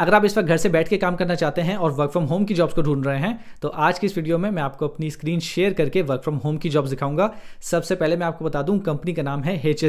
अगर आप इस वक्त घर से बैठ के काम करना चाहते हैं और वर्क फ्रॉम होम की जॉब्स को ढूंढ रहे हैं तो आज की इस वीडियो में मैं आपको अपनी स्क्रीन शेयर करके वर्क फ्रॉम होम की जॉब्स दिखाऊंगा सबसे पहले मैं आपको बता दूं कंपनी का नाम है एच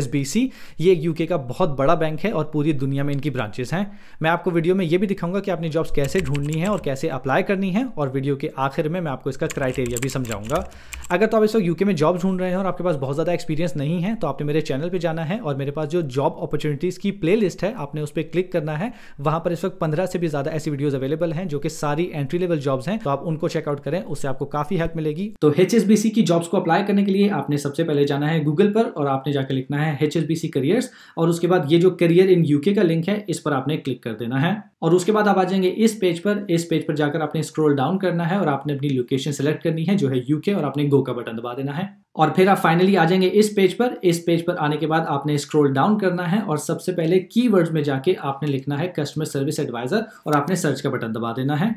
ये यूके का बहुत बड़ा बैंक है और पूरी दुनिया में इनकी ब्रांचेस हैं मैं आपको वीडियो में ये भी दिखाऊंगा कि आपने जॉब्स कैसे ढूंढनी है और कैसे अप्लाई करनी है और वीडियो के आखिर में मैं आपको इसका क्राइटेरिया भी समझाऊंगा अगर तो आप इस वक्त यूके में जॉब ढूंढ रहे हैं और आपके पास बहुत ज़्यादा एक्सपीरियंस नहीं है तो आपने मेरे चैनल पर जाना है और मेरे पास जो जॉब अपॉर्चुनिटीज़ की प्ले है आपने उस पर क्लिक करना है वहाँ पर इस वक्त पंद्रह पंद्रह से भी ज्यादा ऐसी वीडियोज अवेलेबल हैं जो कि सारी एंट्री लेवल जॉब्स हैं तो आप उनको चेकआउट करें उससे आपको काफी हेल्प मिलेगी तो एच की जॉब्स को अप्लाई करने के लिए आपने सबसे पहले जाना है गूगल पर और आपने जाकर लिखना है एच एस करियर्स और उसके बाद ये जो करियर इन यूके का लिंक है इस पर आपने क्लिक कर देना है और उसके बाद आप आ जाएंगे इस पेज पर इस पेज पर जाकर आपने स्क्रोल डाउन करना है और आपने अपनी लोकेशन सेलेक्ट करनी है जो है यूके और आपने गो का बटन दबा देना है और फिर आप फाइनली आ जाएंगे इस पेज पर इस पेज पर आने के बाद आपने स्क्रॉल डाउन करना है और सबसे पहले कीवर्ड्स में जाके आपने लिखना है कस्टमर सर्विस एडवाइज़र और आपने सर्च का बटन दबा देना है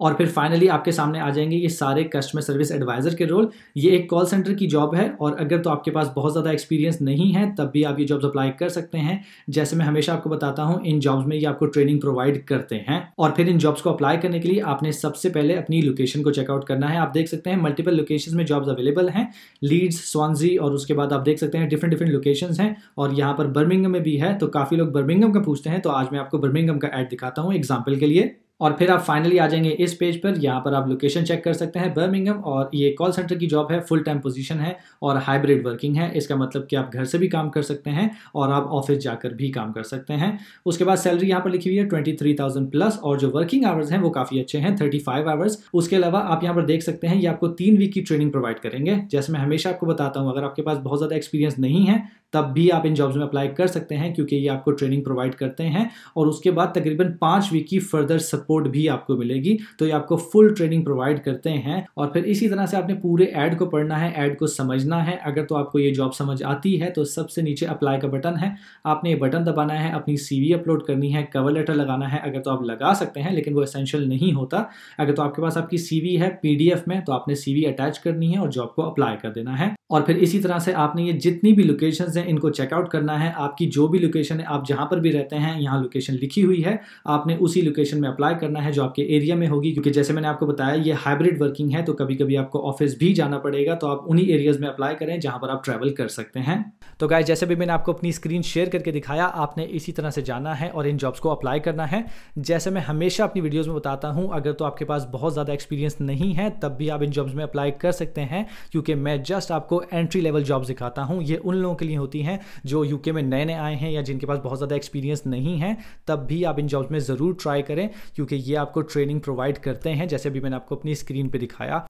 और फिर फाइनली आपके सामने आ जाएंगे ये सारे कस्टमर सर्विस एडवाइज़र के रोल ये एक कॉल सेंटर की जॉब है और अगर तो आपके पास बहुत ज़्यादा एक्सपीरियंस नहीं है तब भी आप ये जॉब्स अप्लाई कर सकते हैं जैसे मैं हमेशा आपको बताता हूँ इन जॉब्स में ये आपको ट्रेनिंग प्रोवाइड करते हैं और फिर इन जॉब्स को अप्लाई करने के लिए आपने सबसे पहले अपनी लोकेशन को चेकआउट करना है आप देख सकते हैं मल्टीपल लोकेशन में जॉब्स अवेलेबल हैं लीड्स स्वानजी और उसके बाद आप देख सकते हैं डिफरेंट डिफरेंट लोकेशन हैं और यहाँ पर बर्मिंगम में भी है तो काफ़ी लोग बर्मिंगम का पूछते हैं तो आज मैं आपको बर्मिंगम का एड दिखाता हूँ एग्जाम्पल के लिए और फिर आप फाइनली आ जाएंगे इस पेज पर यहाँ पर आप लोकेशन चेक कर सकते हैं बर्मिंगम और ये कॉल सेंटर की जॉब है फुल टाइम पोजीशन है और हाइब्रिड वर्किंग है इसका मतलब कि आप घर से भी काम कर सकते हैं और आप ऑफिस जाकर भी काम कर सकते हैं उसके बाद सैलरी यहाँ पर लिखी हुई है ट्वेंटी थ्री थाउजेंड प्लस और जो वर्किंग आवर्स हैं वो काफ़ी अच्छे हैं थर्टी फाइव आवर्स उसके अलावा आप यहाँ पर देख सकते हैं ये आपको तीन वीक की ट्रेनिंग प्रोवाइड करेंगे जैसे मैं हमेशा आपको बताता हूँ अगर आपके पास बहुत ज़्यादा एक्सपीरियंस नहीं है तब भी आप इन जॉब्स में अप्लाई कर सकते हैं क्योंकि ये आपको ट्रेनिंग प्रोवाइड करते हैं और उसके बाद तकरीबन पाँच वीक की फर्दर सपोर्ट भी आपको मिलेगी तो ये आपको फुल ट्रेनिंग प्रोवाइड करते हैं और फिर इसी तरह से आपने पूरे ऐड को पढ़ना है ऐड को समझना है अगर तो आपको ये जॉब समझ आती है तो सबसे नीचे अप्लाई का बटन है आपने ये बटन दबाना है अपनी सी अपलोड करनी है कवर लेटर लगाना है अगर तो आप लगा सकते हैं लेकिन वो असेंशियल नहीं होता अगर तो आपके पास आपकी सी है पी में तो आपने सी अटैच करनी है और जॉब को अप्लाई कर देना है और फिर इसी तरह से आपने ये जितनी भी लोकेशन लोकेशंस हैं इनको चेकआउट करना है आपकी जो भी लोकेशन है आप जहाँ पर भी रहते हैं यहाँ लोकेशन लिखी हुई है आपने उसी लोकेशन में अप्लाई करना है जो आपके एरिया में होगी क्योंकि जैसे मैंने आपको बताया ये हाइब्रिड वर्किंग है तो कभी कभी आपको ऑफिस भी जाना पड़ेगा तो आप उन्हीं एरियाज में अप्लाई करें जहाँ पर आप ट्रैवल कर सकते हैं तो गाय जैसे भी मैंने आपको अपनी स्क्रीन शेयर करके दिखाया आपने इसी तरह से जाना है और इन जॉब्स को अप्लाई करना है जैसे मैं हमेशा अपनी वीडियोज़ में बताता हूँ अगर तो आपके पास बहुत ज़्यादा एक्सपीरियंस नहीं है तब भी आप इन जॉब्स में अप्लाई कर सकते हैं क्योंकि मैं जस्ट आपको एंट्री लेवल जॉब्स दिखाता हूँ ये उन लोगों के लिए होती हैं जो यूके में नए नए आए हैं या जिनके पास बहुत ज़्यादा एक्सपीरियंस नहीं है तब भी आप इन जॉब्स में ज़रूर ट्राई करें क्योंकि ये आपको ट्रेनिंग प्रोवाइड करते हैं जैसे भी मैंने आपको अपनी स्क्रीन पर दिखाया